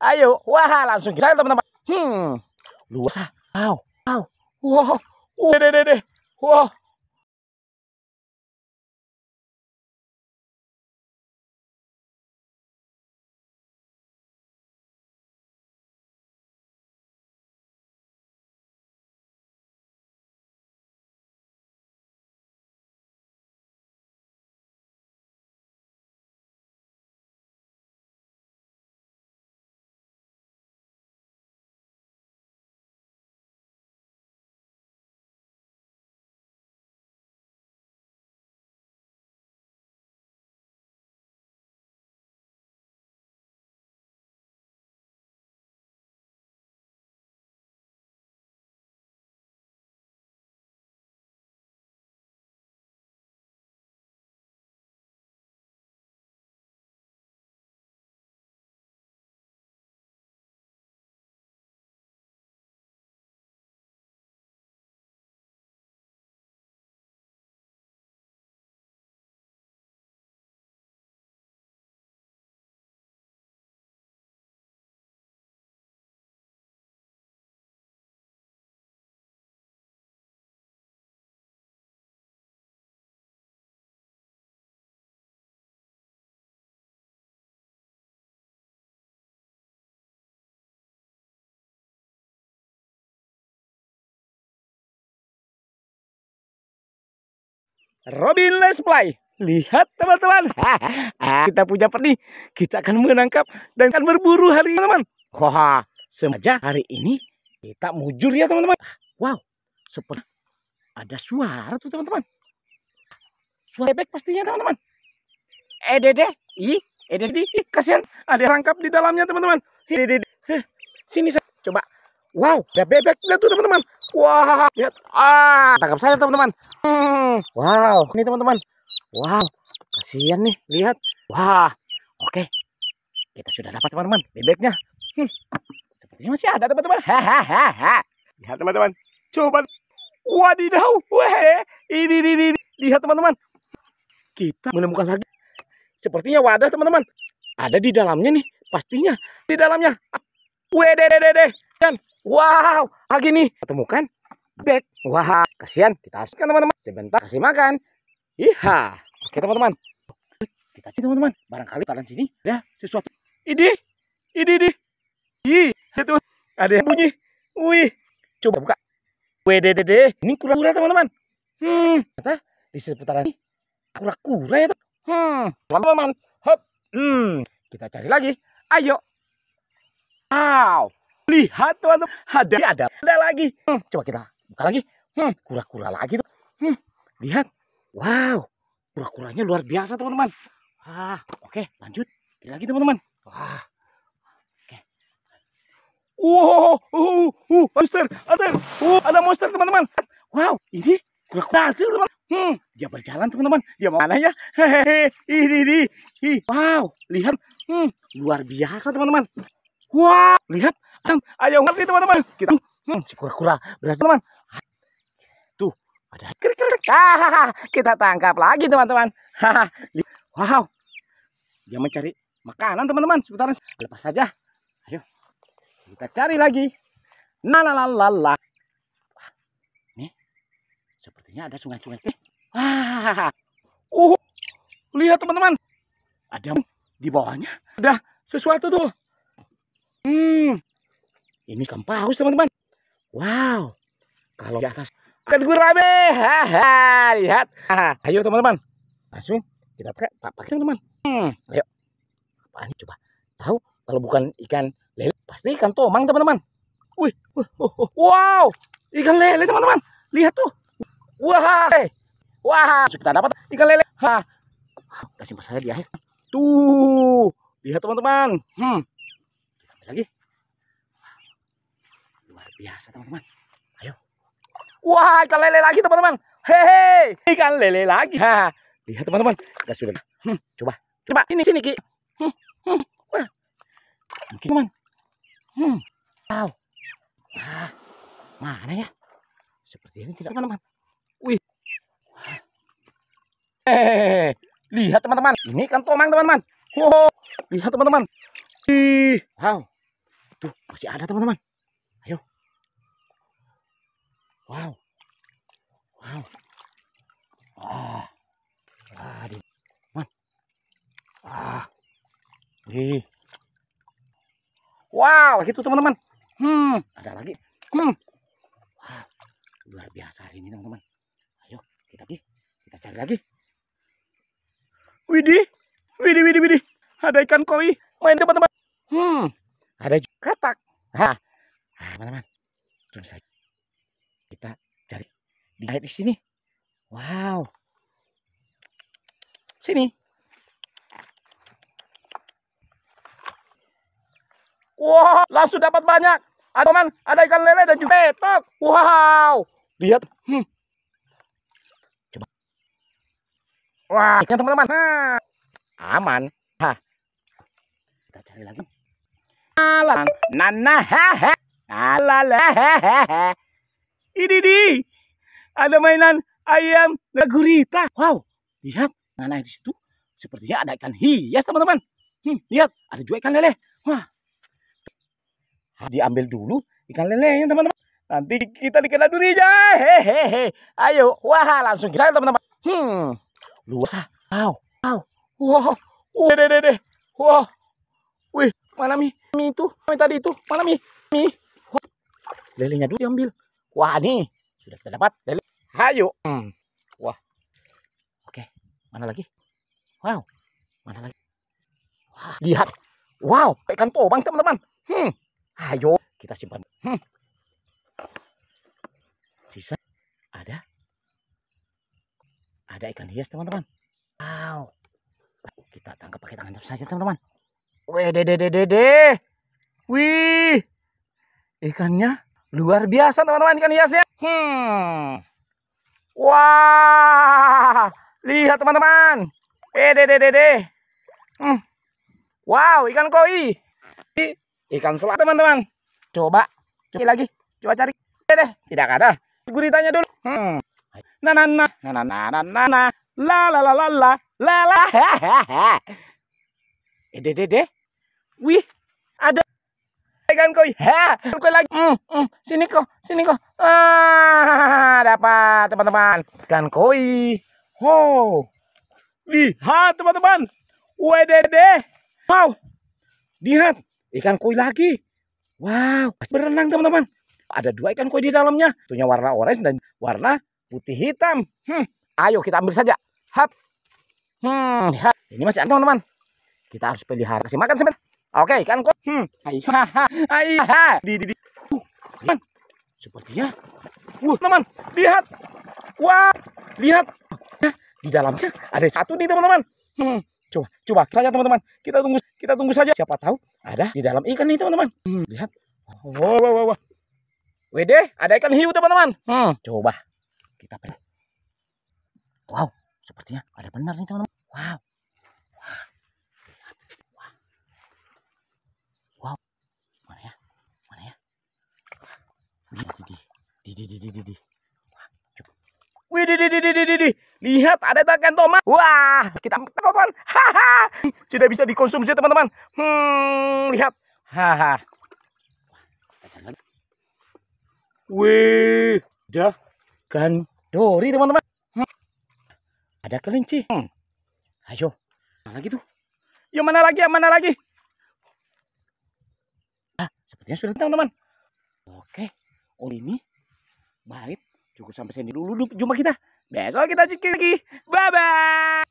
Ayo, wah langsung kita teman-teman. Hmm, luas ah. Wow, wow, wow, deh deh deh, wow. Robin Let's Play. Lihat teman-teman, kita punya perni, Kita akan menangkap dan akan berburu hari ini teman-teman. Wah, semaja hari ini kita mujur ya teman-teman. Ah, wow, seperti ada suara tuh teman-teman. Suara bebek pastinya teman-teman. Eh dede, ih, eh dede, kasihan ada rangkap di dalamnya teman-teman. Sini saya coba Wow, ada bebek lihat tuh teman-teman. Wah, wow, lihat. Ah, tangkap saya teman-teman. Hmm, wow, ini teman-teman. Wow, kasihan nih, lihat. Wah, oke. Okay. Kita sudah dapat teman-teman bebeknya. Hmm, sepertinya masih ada teman-teman. Hahaha. Lihat teman-teman. Coba. Wadidaw. Weh, ini, ini, ini. Lihat teman-teman. Kita menemukan lagi. Sepertinya wadah teman-teman. Ada di dalamnya nih, pastinya. Di dalamnya de Dan wow, lagi nih temukan bek. Wah, kasihan kita asingkan teman-teman. Sebentar kasih makan. Iha. Oke teman-teman. Kita cek teman-teman. Barangkali kalian sini ya sesuatu. Ini, ini, di Ih, itu ada yang bunyi. Wih, coba buka. de Ini kura-kura teman-teman. Hmm, kata di seputaran ini kura-kura ya. Hmm, teman-teman. Hop. Hmm, kita cari lagi. Ayo. Wow, lihat teman-teman, ada ada ada lagi. Hmm, coba kita buka lagi. Hmm, kura-kura lagi tuh. Hmm, lihat. Wow, kura-kuranya luar biasa teman-teman. Ah, oke, okay, lanjut. Kita lagi teman-teman. Wah. Oke. Okay. Wow, uh, uh, uh, monster, monster. Uh, ada monster teman-teman. Wow, ini kura-kura hasil teman. Hmm, dia berjalan teman-teman. Dia mau mana ya? Hehehe, ini, ini. Wow, lihat. Hmm, luar biasa teman-teman. Wah, lihat. Ayo ngerti teman-teman. Kita hmm, si kura-kura berhasil teman. Tuh, ada krik krik. Ah, kita tangkap lagi teman-teman. wow. Dia mencari makanan teman-teman. Sebentar, lepas saja. Ayo. Kita cari lagi. Nah, la la Nih. Sepertinya ada sungai-sungai. Ah. Uh. Lihat teman-teman. Ada di bawahnya. Ada sesuatu tuh. Hmm, ini ikan paus teman-teman. Wow, kalau di atas akan gurame. Haha, lihat. Ayo teman-teman, langsung kita pakai, pakai teman-teman. Hmm, ayo. Apaan coba? Tahu kalau bukan ikan lele, pasti ikan tomang teman-teman. Wih, wow, ikan lele teman-teman. Lihat tuh. Wah, eh. wah, kita dapat ikan lele. Hah, udah simpan saya di akhir. Tuh, lihat teman-teman. Hmm, lagi luar biasa teman-teman ayo wah ikan lele lagi teman-teman hehe ikan lele lagi ha lihat teman-teman kita sudah hmm, coba coba ini sini ki hmm, hmm, teman hmm, wow ah, mana ya seperti ini tidak teman-teman wih lihat teman-teman ini ikan tomang teman-teman wow lihat teman-teman wow Tuh, masih ada teman-teman. Ayo. Wow. Wow. ah, Wah, di Man. Wah. Nih. Wow, gitu teman-teman. Hmm, ada lagi. Hmm. Wah, luar biasa hari ini teman-teman. Ayo, kita lagi. Kita cari lagi. Widih. Widih, widih, widih. Ada ikan koi. Main teman-teman. Hmm ada juga katak Hah. Ah, teman-teman langsung saja kita cari di air eh, di sini wow sini wow langsung dapat banyak ada teman ada ikan lele dan juga petok wow lihat hmm. coba wah ikan teman-teman nah, aman Hah. kita cari lagi nana hehe ini ada mainan ayam gurita wow lihat nana di situ sepertinya ada ikan hias teman-teman hmm, lihat ada juga ikan lele wah diambil dulu ikan lelenya teman-teman nanti kita dikena aja hehehe ayo wah langsung kita teman-teman hmm luas ah. wow wow wow deh deh deh wow wih mana mi Mi itu, mi tadi itu. Mana mi? Mi. Wah. Lelenya dulu diambil. Wah, nih. Sudah kita dapat lele. Hayu. Hmm. Wah. Oke. Mana lagi? Wow. Mana lagi? Wah, lihat. Wow, ikan tobang, teman-teman. Hmm. ayo kita simpan. Hmm. Sisa ada ada ikan hias, teman-teman. Wow. Kita tangkap pakai tangan saja, teman-teman. Wedededede. Wih. Ikannya luar biasa teman-teman ikan hiasnya. Hmm. Wah. Lihat teman-teman. Wedededede. Eh, hmm. Wow, ikan koi. Ikan selat teman-teman. Coba. Coba lagi. Coba cari. Deh, tidak ada. Guritanya dulu. Hmm. Na na na na na na na na la la la la la la la. Eh, Dede Wih, ada ikan koi. Ha, koi lagi. Hmm, hmm. Sini kok, sini kok. Ah, dapat teman-teman. Ikan koi. Oh. Lihat teman-teman. Wedede. Wow. Lihat, ikan koi lagi. Wow, berenang teman-teman. Ada dua ikan koi di dalamnya. Tunya warna orange dan warna putih hitam. Hmm, ayo kita ambil saja. Hap. Hmm, lihat. ini masih ada teman-teman. Kita harus pelihara kasih makan sebentar. Oke, kan kok. Hmm. Ayo. Ayo. Di di di. Uh, teman. Sepertinya. Wah, uh, teman, lihat. Wah, lihat. Di dalamnya ada satu nih, teman-teman. Hmm. Coba, coba kita saja teman-teman. Kita tunggu, kita tunggu saja. Siapa tahu ada di dalam ikan nih, teman-teman. Hmm, lihat. Wah, wah, wah, wah. Wede, ada ikan hiu, teman-teman. Hmm, coba kita Wow, sepertinya ada benar nih, teman-teman. Wow. Wih, di, di, di, di, di, di. Lihat ada tangan tomat Wah, kita teman-teman. Haha. Sudah bisa dikonsumsi teman-teman. Hmm, lihat. Haha. Wih, dah gandori teman-teman. Hmm. Ada kelinci. Hmm. Ayo, mana lagi tuh? Yang mana lagi? Yang mana lagi? Ah, sepertinya sudah teman-teman. Oke, oh ini Baik, cukup sampai sini dulu jumpa kita. Besok kita cek lagi. Bye-bye.